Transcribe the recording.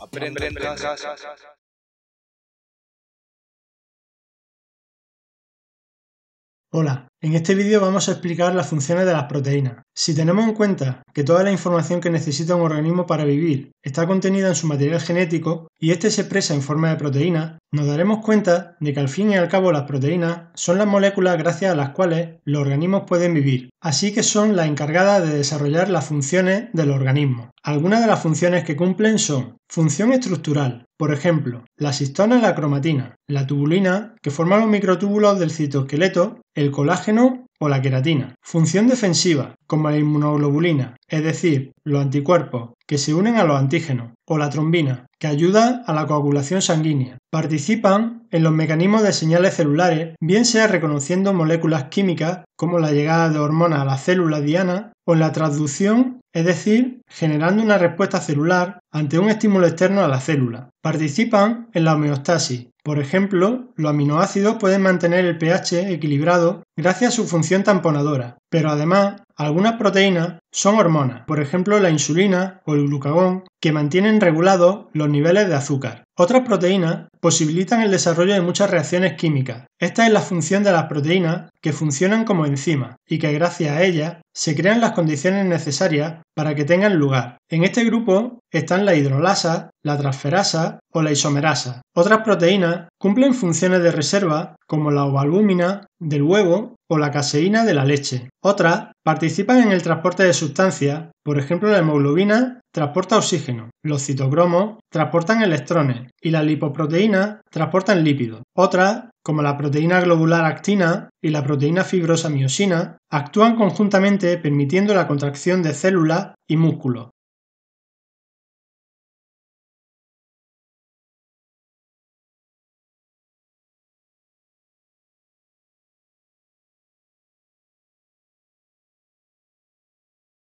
Aprende, en casa. Hola, en este vídeo vamos a explicar las funciones de las proteínas. Si tenemos en cuenta que toda la información que necesita un organismo para vivir está contenida en su material genético y este se expresa en forma de proteína, nos daremos cuenta de que al fin y al cabo las proteínas son las moléculas gracias a las cuales los organismos pueden vivir, así que son las encargadas de desarrollar las funciones del organismo. Algunas de las funciones que cumplen son función estructural, por ejemplo, la cistona y la cromatina, la tubulina, que forma los microtúbulos del citoesqueleto, el colágeno o la queratina. Función defensiva, como la inmunoglobulina, es decir, los anticuerpos que se unen a los antígenos, o la trombina, que ayuda a la coagulación sanguínea. Participan en los mecanismos de señales celulares, bien sea reconociendo moléculas químicas como la llegada de hormonas a la célula diana o en la traducción es decir, generando una respuesta celular ante un estímulo externo a la célula. Participan en la homeostasis. Por ejemplo, los aminoácidos pueden mantener el pH equilibrado gracias a su función tamponadora, pero además algunas proteínas son hormonas, por ejemplo la insulina o el glucagón, que mantienen regulados los niveles de azúcar. Otras proteínas posibilitan el desarrollo de muchas reacciones químicas. Esta es la función de las proteínas que funcionan como enzimas y que gracias a ellas se crean las condiciones necesarias para que tengan lugar. En este grupo están la hidrolasa, la transferasa o la isomerasa. Otras proteínas cumplen funciones de reserva como la ovalbúmina del huevo o la caseína de la leche. Otras participan en el transporte de sustancias, por ejemplo la hemoglobina transporta oxígeno, los citocromos transportan electrones y las lipoproteínas transportan lípidos. Otras como la proteína globular actina y la proteína fibrosa miosina, actúan conjuntamente permitiendo la contracción de célula y músculo.